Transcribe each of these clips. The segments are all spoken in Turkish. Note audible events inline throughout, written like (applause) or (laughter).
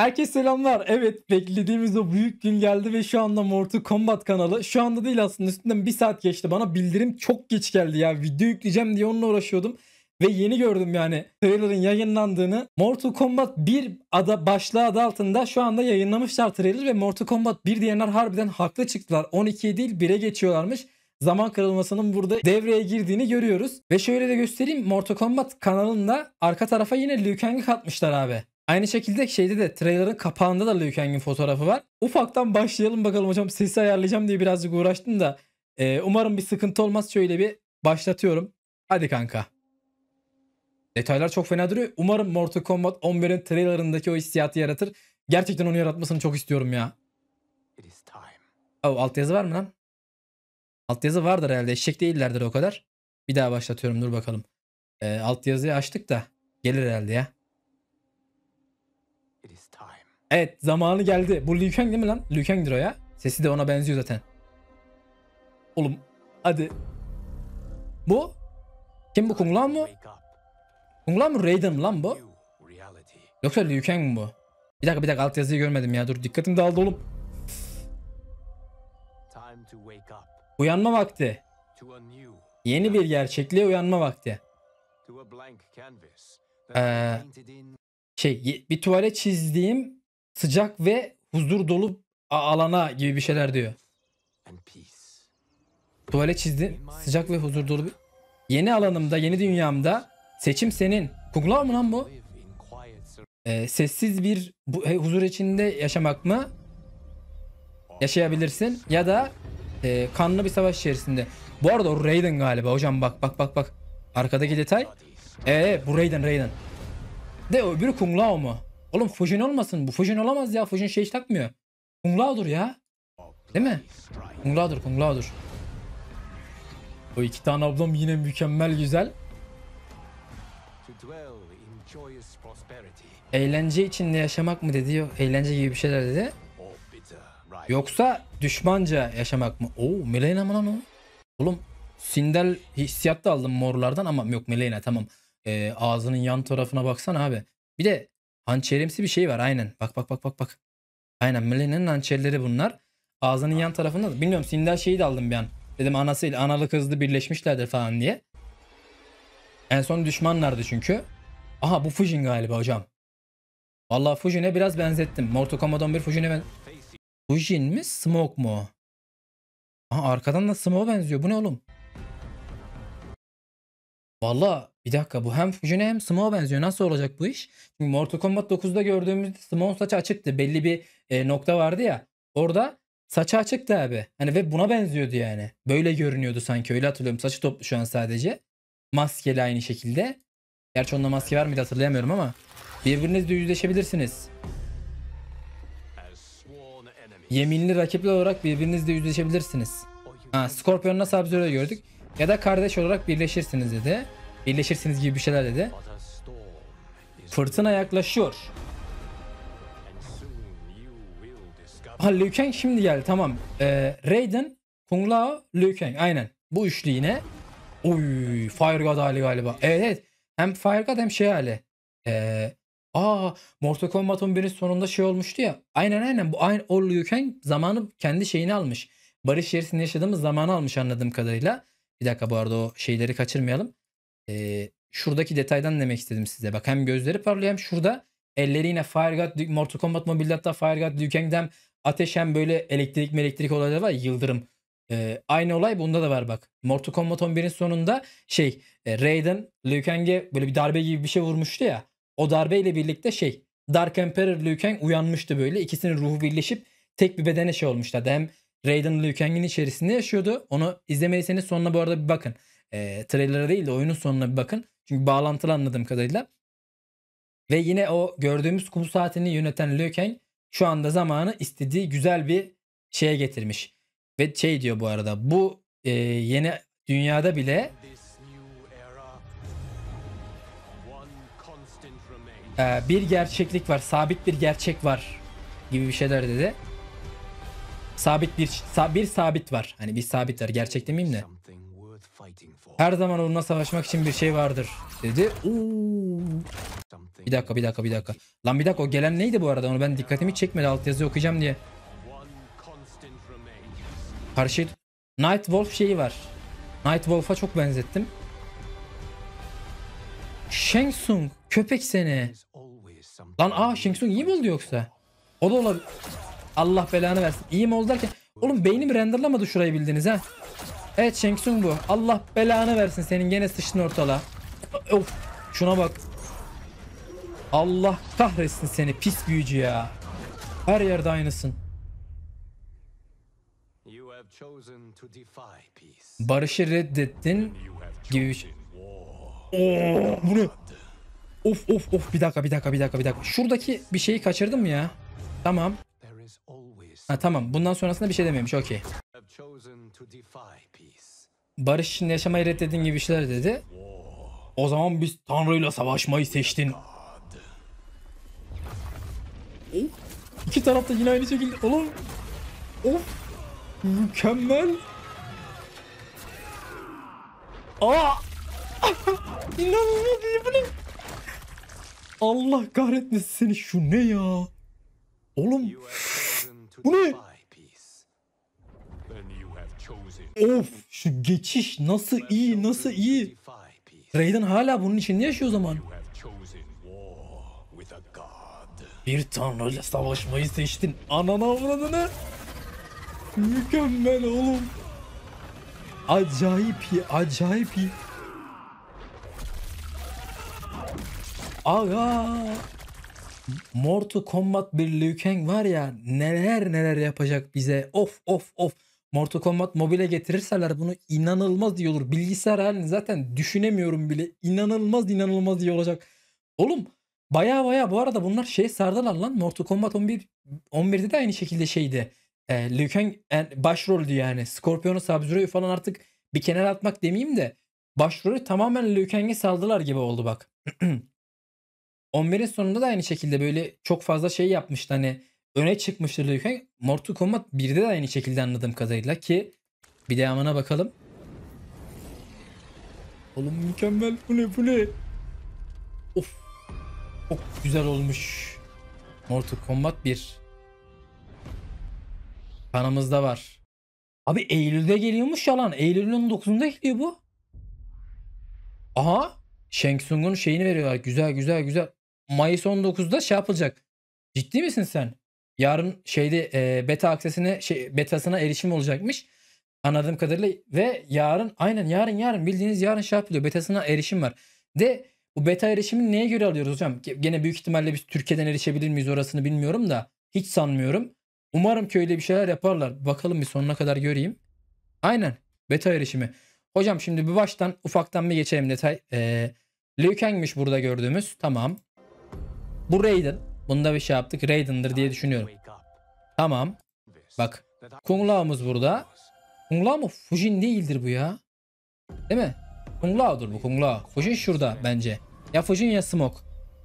Herkese selamlar. Evet beklediğimiz o büyük gün geldi ve şu anda Mortal Kombat kanalı. Şu anda değil aslında üstünden bir saat geçti. Bana bildirim çok geç geldi ya. Video yükleyeceğim diye onunla uğraşıyordum. Ve yeni gördüm yani trailerin yayınlandığını. Mortal Kombat 1 ada başlığı adı altında şu anda yayınlamışlar trailer ve Mortal Kombat 1 diyenler harbiden haklı çıktılar. 12'ye değil 1'e geçiyorlarmış zaman kırılmasının burada devreye girdiğini görüyoruz. Ve şöyle de göstereyim Mortal Kombat kanalında arka tarafa yine Liu Kang'ı katmışlar abi. Aynı şekilde şeyde de trailer'ın kapağında da Liu Kang'in fotoğrafı var. Ufaktan başlayalım bakalım hocam sesi ayarlayacağım diye birazcık uğraştım da. Ee, umarım bir sıkıntı olmaz şöyle bir başlatıyorum. Hadi kanka. Detaylar çok fena duruyor. Umarım Mortal Kombat 11'in trailerındaki o hissiyatı yaratır. Gerçekten onu yaratmasını çok istiyorum ya. Oh, altyazı var mı lan? Altyazı vardır herhalde. Eşek değillerdir o kadar. Bir daha başlatıyorum dur bakalım. Ee, altyazıyı açtık da gelir herhalde ya. Evet zamanı geldi. Bu Liu Kang değil mi lan? Liu Kang'dir o ya. Sesi de ona benziyor zaten. Oğlum hadi. Bu? Kim bu Kung Lan mı? Kung Lan mı Raiden mi lan bu? Yoksa Liu Kang mı bu? Bir dakika bir dakika alt yazıyı görmedim ya dur dikkatim dağıldı oğlum. Uyanma vakti. Yeni bir gerçekliğe uyanma vakti. Ee, şey bir tuvale çizdiğim sıcak ve huzur dolu alana gibi bir şeyler diyor. Tuvale çizdim sıcak ve huzur dolu bir... Yeni alanımda, yeni dünyamda seçim senin. Kukla mı lan bu? Ee, sessiz bir bu, e, huzur içinde yaşamak mı? Yaşayabilirsin ya da e, kanlı bir savaş içerisinde. Bu arada o Raiden galiba hocam bak bak bak bak. Arkadaki detay. eee bu Raiden Raiden. De öbürü Kung Lao mu? Oğlum Fujin olmasın. Bu Fujin olamaz ya. Fujin şey hiç takmıyor. Kung Lao'dur ya. Değil mi? Kung Lao'dur, Kung Lao'dur. O iki tane ablam yine mükemmel güzel. Eğlence içinde yaşamak mı dedi Eğlence gibi bir şeyler dedi. Yoksa düşmanca yaşamak mı? Oo Melena mı lan o? Oğlum Sindel hissiyatta aldım morlardan ama yok Melena tamam. E, ağzının yan tarafına baksana abi. Bir de hançerimsi bir şey var aynen. Bak bak bak bak bak. Aynen Melina'nın hançerleri bunlar. Ağzının yan tarafında da, bilmiyorum Sindel şeyi de aldım bir an. Dedim anasıyla analı kızlı birleşmişlerdir falan diye. En son düşmanlardı çünkü. Aha bu Fujin galiba hocam. Vallahi Fujin'e biraz benzettim. Mortal Kombat'dan bir Fujin'e ben... Fujin mi? Smoke mu? Aha arkadan da Smoke'a benziyor. Bu ne oğlum? Vallahi. Bir dakika bu hem Fujin'e hem Small'a benziyor. Nasıl olacak bu iş? Çünkü Mortal Kombat 9'da gördüğümüz Small'un saçı açıktı. Belli bir e, nokta vardı ya. Orada saçı açıktı abi. Hani ve buna benziyordu yani. Böyle görünüyordu sanki öyle hatırlıyorum. Saçı toplu şu an sadece. Maskeli aynı şekilde. Gerçi onda maske var mıydı hatırlayamıyorum ama. Birbirinizle yüzleşebilirsiniz. Yeminli rakipler olarak birbirinizle yüzleşebilirsiniz. Ha, Scorpion'la Sub-Zero'yu gördük. Ya da kardeş olarak birleşirsiniz dedi birleşirsiniz gibi bir şeyler dedi. Fırtına yaklaşıyor. Ha Liu Kang şimdi geldi tamam. Ee, Raiden, Kung Lao, Liu Kang aynen. Bu üçlü yine. Oy Fire God hali galiba. Evet evet. Hem Fire God hem şey hali. Ee, aa Mortal Kombat 11'in sonunda şey olmuştu ya. Aynen aynen. Bu aynı o Liu Kang zamanı kendi şeyini almış. Barış içerisinde yaşadığımız zamanı almış anladığım kadarıyla. Bir dakika bu arada o şeyleri kaçırmayalım e, şuradaki detaydan demek istedim size. Bak hem gözleri parlıyor hem şurada elleriyle yine Fireguard, Mortal Kombat Mobile'da Fireguard, Duke Nukem, ateş hem böyle elektrik elektrik olayları var yıldırım. Ee, aynı olay bunda da var bak. Mortal Kombat 11'in sonunda şey e, Raiden Liu Kang'e böyle bir darbe gibi bir şey vurmuştu ya. O darbeyle birlikte şey Dark Emperor Liu Kang uyanmıştı böyle. İkisinin ruhu birleşip tek bir bedene şey olmuşlardı. Hem Raiden Liu Kang'in içerisinde yaşıyordu. Onu izlemediyseniz sonuna bu arada bir bakın. E, trailer'a değil de oyunun sonuna bir bakın. Çünkü bağlantılı anladığım kadarıyla. Ve yine o gördüğümüz kum saatini yöneten Liu Kang şu anda zamanı istediği güzel bir şeye getirmiş. Ve şey diyor bu arada bu e, yeni dünyada bile e, bir gerçeklik var, sabit bir gerçek var gibi bir şeyler dedi. Sabit bir bir sabit var. Hani bir sabit var. Gerçek demeyeyim de. Her zaman onunla savaşmak için bir şey vardır dedi. Bir dakika bir dakika bir dakika. Lan bir dakika o gelen neydi bu arada onu ben dikkatimi çekmedi altyazı okuyacağım diye. Karşı Night Wolf şeyi var. Night Wolf'a çok benzettim. Shang Tsung köpek seni. Lan aa Shang Tsung iyi mi oldu yoksa? O da olabilir. Allah belanı versin. İyi mi oldu derken. Oğlum beynim renderlamadı şurayı bildiniz ha. Evet Shang bu. Allah belanı versin senin gene sıçtın ortala. Of şuna bak. Allah kahretsin seni pis büyücü ya. Her yerde aynısın. Barışı reddettin gibi bir şey. Oo, bu Of of of bir dakika bir dakika bir dakika bir dakika. Şuradaki bir şeyi kaçırdım ya. Tamam. Ha tamam bundan sonrasında bir şey dememiş okey. Barış yaşamayı reddedin gibi şeyler dedi. O zaman biz Tanrı'yla savaşmayı seçtin. İki tarafta yine aynı şekilde. Oğlum. Of. Mükemmel. Aa. (laughs) İnanılmaz bu ne? Allah kahretmesin seni. Şu ne ya? Oğlum. bu ne? Of şu geçiş nasıl iyi nasıl iyi. Raiden hala bunun içinde yaşıyor o zaman. Bir tanrıyla savaşmayı seçtin. Anana avradını. Mükemmel oğlum. Acayip iyi, acayip iyi. Aga. Mortal Kombat bir Liu Kang var ya neler neler yapacak bize. Of of of. Mortal Kombat mobile getirirseler bunu inanılmaz diye olur. Bilgisayar halini zaten düşünemiyorum bile. İnanılmaz inanılmaz diye olacak. Oğlum baya baya bu arada bunlar şey sardılar lan. Mortal Kombat 11 11'de de aynı şekilde şeydi. E, Liu Kang yani e, başroldü yani. Scorpion'u sub falan artık bir kenara atmak demeyeyim de başrolü tamamen Liu Kang'e saldılar gibi oldu bak. 11'in (clears throat) sonunda da aynı şekilde böyle çok fazla şey yapmıştı hani öne çıkmıştır Liu Mortal Kombat 1'de de aynı şekilde anladığım kadarıyla ki bir de devamına bakalım. Oğlum mükemmel bu ne bu ne? Of. Çok güzel olmuş. Mortal Kombat 1. Kanımızda var. Abi Eylül'de geliyormuş yalan. Eylül'ün 9'unda geliyor bu. Aha. Shang Tsung'un şeyini veriyorlar. Güzel güzel güzel. Mayıs 19'da şey yapılacak. Ciddi misin sen? Yarın şeyde e, beta aksesine şey, betasına erişim olacakmış. Anladığım kadarıyla ve yarın aynen yarın yarın bildiğiniz yarın şey yapılıyor. Betasına erişim var. De bu beta erişimini neye göre alıyoruz hocam? Gene büyük ihtimalle biz Türkiye'den erişebilir miyiz orasını bilmiyorum da hiç sanmıyorum. Umarım köyde bir şeyler yaparlar. Bakalım bir sonuna kadar göreyim. Aynen beta erişimi. Hocam şimdi bir baştan ufaktan bir geçelim detay. Ee, Liu Kang'miş burada gördüğümüz. Tamam. Bu Raiden. Bunda bir şey yaptık. Raiden'dır diye düşünüyorum. Tamam. Bak. Kung Lao'muz burada. Kung Lao mu? Fujin değildir bu ya. Değil mi? Kung Lao'dur bu Kung Lao. Fujin şurada bence. Ya Fujin ya Smoke.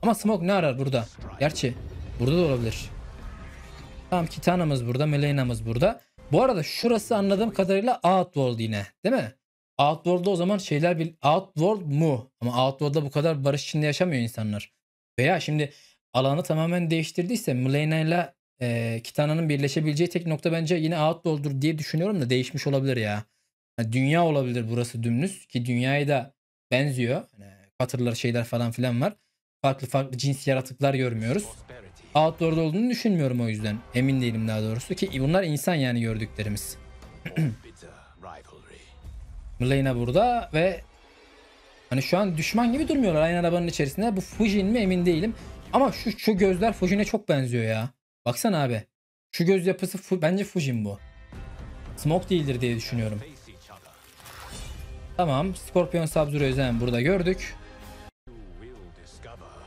Ama Smoke ne arar burada? Gerçi burada da olabilir. Tamam Kitana'mız burada. Melena'mız burada. Bu arada şurası anladığım kadarıyla Outworld yine. Değil mi? Outworld'da o zaman şeyler bir Outworld mu? Ama Outworld'da bu kadar barış içinde yaşamıyor insanlar. Veya şimdi alanı tamamen değiştirdiyse Mulena ile e, Kitana'nın birleşebileceği tek nokta bence yine Outdoor'dur diye düşünüyorum da değişmiş olabilir ya. Yani dünya olabilir burası dümdüz ki dünyaya da benziyor. Yani katırlar şeyler falan filan var. Farklı farklı cins yaratıklar görmüyoruz. Outdoor'da olduğunu düşünmüyorum o yüzden. Emin değilim daha doğrusu ki bunlar insan yani gördüklerimiz. (clears throat) Milena burada ve hani şu an düşman gibi durmuyorlar aynı arabanın içerisinde. Bu Fujin mi emin değilim. Ama şu, şu gözler Fujin'e çok benziyor ya. Baksana abi. Şu göz yapısı fu bence Fujin bu. Smoke değildir diye düşünüyorum. Tamam. Scorpion Sub-Zero burada gördük.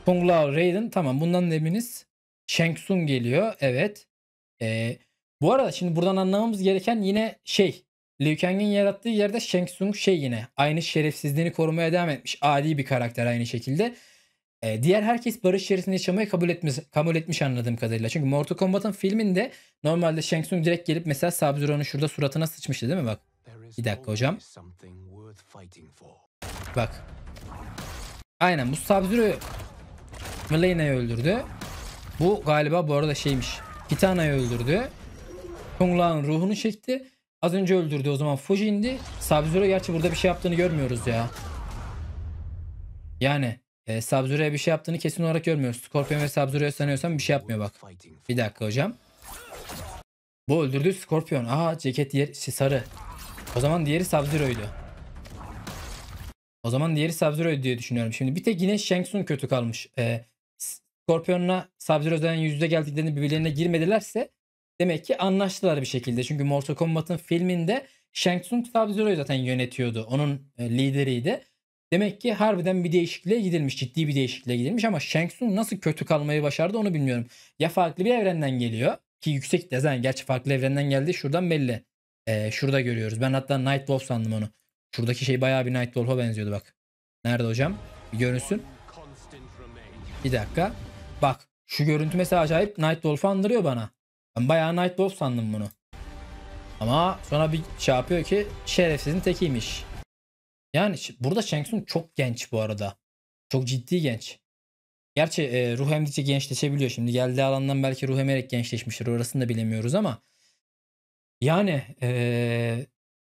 Kung Lao Raiden. Tamam bundan eminiz. Shang Tsung geliyor. Evet. Ee, bu arada şimdi buradan anlamamız gereken yine şey. Liu Kang'in yarattığı yerde Shang Tsung şey yine. Aynı şerefsizliğini korumaya devam etmiş. Adi bir karakter aynı şekilde. E, diğer herkes barış içerisinde yaşamayı kabul etmiş, kabul etmiş anladığım kadarıyla. Çünkü Mortal Kombat'ın filminde normalde Shang Tsung direkt gelip mesela Sub-Zero'nun şurada suratına sıçmıştı değil mi bak? Bir dakika hocam. Bak. Aynen bu Sub-Zero Milena'yı öldürdü. Bu galiba bu arada şeymiş. Kitana'yı öldürdü. Kung Lao'nun ruhunu çekti. Az önce öldürdü o zaman Fujin'di. Sub-Zero gerçi burada bir şey yaptığını görmüyoruz ya. Yani e, ee, Sabzure'ye bir şey yaptığını kesin olarak görmüyoruz. Scorpion ve Sabzure'ye sanıyorsam bir şey yapmıyor bak. Bir dakika hocam. Bu öldürdü Scorpion. Aha ceket yer şey, sarı. O zaman diğeri Sabzure'ydu. O zaman diğeri Sabzure'ydu diye düşünüyorum. Şimdi bir tek yine Shang Tsung kötü kalmış. E, Scorpion'la Sabzure'den yüzde geldiklerini birbirlerine girmedilerse demek ki anlaştılar bir şekilde. Çünkü Mortal Kombat'ın filminde Shang Tsung Sub-Zero'yu zaten yönetiyordu. Onun e, lideriydi. Demek ki harbiden bir değişikliğe gidilmiş. Ciddi bir değişikliğe gidilmiş ama Shang Tsung nasıl kötü kalmayı başardı onu bilmiyorum. Ya farklı bir evrenden geliyor ki yüksek dezen gerçi farklı evrenden geldi şuradan belli. Ee, şurada görüyoruz. Ben hatta Wolf sandım onu. Şuradaki şey bayağı bir Wolf'a benziyordu bak. Nerede hocam? Bir görünsün. Bir dakika. Bak şu görüntü mesela acayip Nightwolf'u andırıyor bana. Ben bayağı Wolf sandım bunu. Ama sonra bir çarpıyor şey ki şerefsizin tekiymiş. Yani burada Shang Tsung çok genç bu arada. Çok ciddi genç. Gerçi e, ruh emdikçe gençleşebiliyor. Şimdi geldiği alandan belki ruh emerek gençleşmiştir. Orasını da bilemiyoruz ama yani e,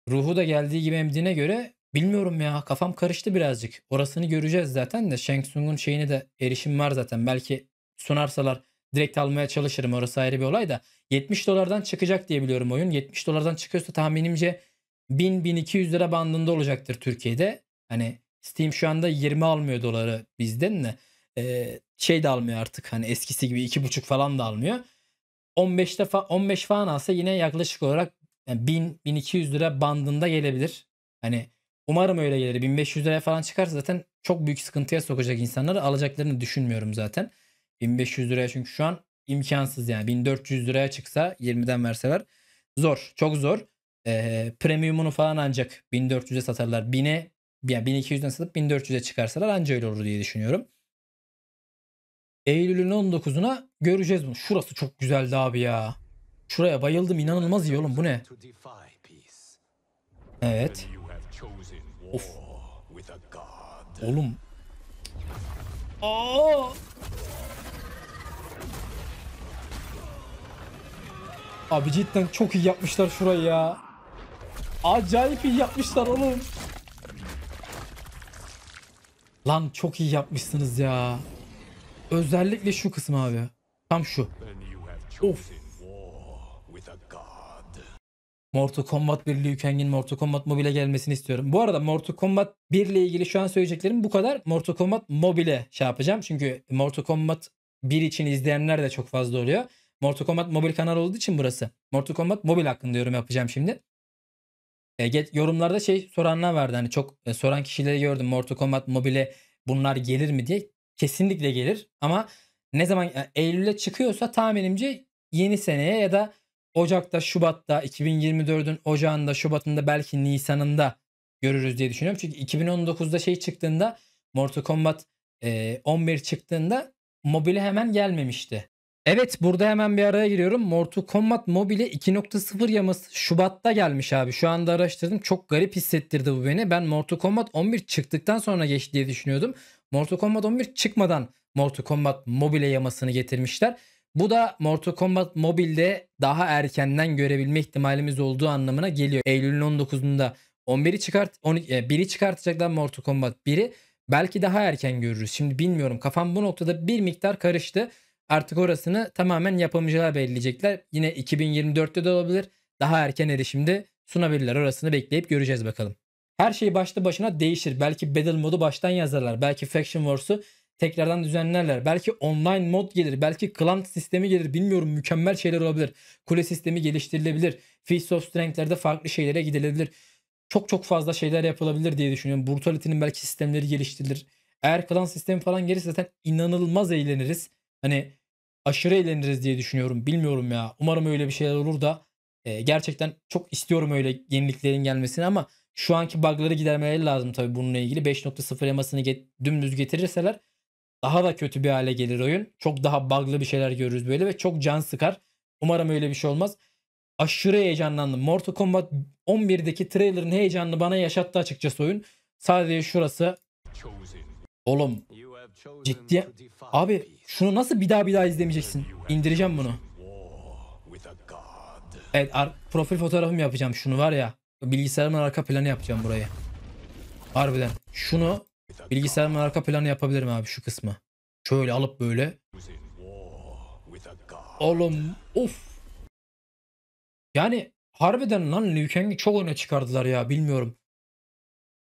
ruhu da geldiği gibi emdiğine göre bilmiyorum ya kafam karıştı birazcık. Orasını göreceğiz zaten de Shang Tsung'un şeyine de erişim var zaten. Belki sunarsalar direkt almaya çalışırım. Orası ayrı bir olay da 70 dolardan çıkacak diye biliyorum oyun. 70 dolardan çıkıyorsa tahminimce 1000-1200 lira bandında olacaktır Türkiye'de. Hani Steam şu anda 20 almıyor doları bizden de. Ee, şey de almıyor artık hani eskisi gibi 2,5 falan da almıyor. 15 defa 15 falan alsa yine yaklaşık olarak yani 1000 1200 lira bandında gelebilir. Hani umarım öyle gelir. 1500 liraya falan çıkarsa zaten çok büyük sıkıntıya sokacak insanları alacaklarını düşünmüyorum zaten. 1500 liraya çünkü şu an imkansız yani. 1400 liraya çıksa 20'den verseler zor, çok zor. E, premiumunu falan ancak 1400'e satarlar. 1000'e yani 1200'den satıp 1400'e çıkarsalar ancak öyle olur diye düşünüyorum. Eylül'ün 19'una göreceğiz bunu. Şurası çok güzeldi abi ya. Şuraya bayıldım inanılmaz iyi oğlum bu ne? Evet. Of. Oğlum. Aa! Abi cidden çok iyi yapmışlar şurayı ya. Acayip iyi yapmışlar oğlum. Lan çok iyi yapmışsınız ya. Özellikle şu kısım abi. Tam şu. Of. Mortal Kombat 1 Liu Kang'in Mortal Kombat Mobile gelmesini istiyorum. Bu arada Mortal Kombat 1 ile ilgili şu an söyleyeceklerim bu kadar. Mortal Kombat Mobile şey yapacağım. Çünkü Mortal Kombat 1 için izleyenler de çok fazla oluyor. Mortal Kombat Mobile kanal olduğu için burası. Mortal Kombat Mobile hakkında yorum yapacağım şimdi. E, get, yorumlarda şey soranlar vardı hani çok e, soran kişileri gördüm Mortal Kombat Mobile bunlar gelir mi diye. Kesinlikle gelir ama ne zaman yani e, Eylül'e çıkıyorsa tahminimce yeni seneye ya da Ocak'ta, Şubat'ta, 2024'ün Ocağında, Şubat'ında belki Nisan'ında görürüz diye düşünüyorum. Çünkü 2019'da şey çıktığında Mortal Kombat e, 11 çıktığında mobile hemen gelmemişti. Evet burada hemen bir araya giriyorum. Mortal Kombat Mobile 2.0 yaması Şubat'ta gelmiş abi. Şu anda araştırdım. Çok garip hissettirdi bu beni. Ben Mortal Kombat 11 çıktıktan sonra geçti diye düşünüyordum. Mortal Kombat 11 çıkmadan Mortal Kombat Mobile yamasını getirmişler. Bu da Mortal Kombat Mobile'de daha erkenden görebilme ihtimalimiz olduğu anlamına geliyor. Eylül'ün 19'unda 11'i çıkart 12, 1'i e, çıkartacaklar Mortal Kombat 1'i. Belki daha erken görürüz. Şimdi bilmiyorum. Kafam bu noktada bir miktar karıştı. Artık orasını tamamen yapımcılar belirleyecekler. Yine 2024'te de olabilir. Daha erken erişimde sunabilirler. Orasını bekleyip göreceğiz bakalım. Her şey başlı başına değişir. Belki Battle modu baştan yazarlar. Belki Faction Wars'u tekrardan düzenlerler. Belki online mod gelir. Belki klan sistemi gelir. Bilmiyorum mükemmel şeyler olabilir. Kule sistemi geliştirilebilir. Feast of Strength'lerde farklı şeylere gidilebilir. Çok çok fazla şeyler yapılabilir diye düşünüyorum. Brutality'nin belki sistemleri geliştirilir. Eğer klan sistemi falan gelirse zaten inanılmaz eğleniriz. Hani aşırı eğleniriz diye düşünüyorum. Bilmiyorum ya. Umarım öyle bir şeyler olur da e, gerçekten çok istiyorum öyle yeniliklerin gelmesini ama şu anki bug'ları gidermeleri lazım tabii bununla ilgili. 5.0 yamasını get, dümdüz getirirseler daha da kötü bir hale gelir oyun. Çok daha bug'lı bir şeyler görürüz böyle ve çok can sıkar. Umarım öyle bir şey olmaz. Aşırı heyecanlandım. Mortal Kombat 11'deki trailerin heyecanını bana yaşattı açıkçası oyun. Sadece şurası. Oğlum Ciddi. Abi şunu nasıl bir daha bir daha izlemeyeceksin? İndireceğim bunu. Evet profil fotoğrafımı yapacağım şunu var ya. Bilgisayarımın arka planı yapacağım burayı. Harbiden. Şunu bilgisayarımın arka planı yapabilirim abi şu kısmı. Şöyle alıp böyle. Oğlum of. Yani harbiden lan Liu çok öne çıkardılar ya bilmiyorum.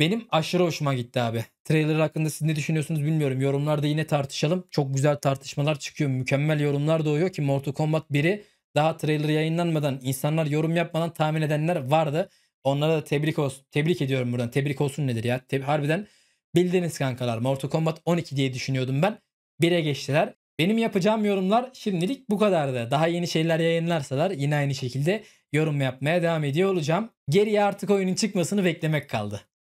Benim aşırı hoşuma gitti abi. Trailer hakkında siz ne düşünüyorsunuz bilmiyorum. Yorumlarda yine tartışalım. Çok güzel tartışmalar çıkıyor. Mükemmel yorumlar doğuyor ki Mortal Kombat 1'i daha trailer yayınlanmadan insanlar yorum yapmadan tahmin edenler vardı. Onlara da tebrik olsun. Tebrik ediyorum buradan. Tebrik olsun nedir ya? Teb harbiden bildiniz kankalar. Mortal Kombat 12 diye düşünüyordum ben. 1'e geçtiler. Benim yapacağım yorumlar şimdilik bu kadardı. Daha yeni şeyler yayınlarsalar yine aynı şekilde yorum yapmaya devam ediyor olacağım. Geriye artık oyunun çıkmasını beklemek kaldı.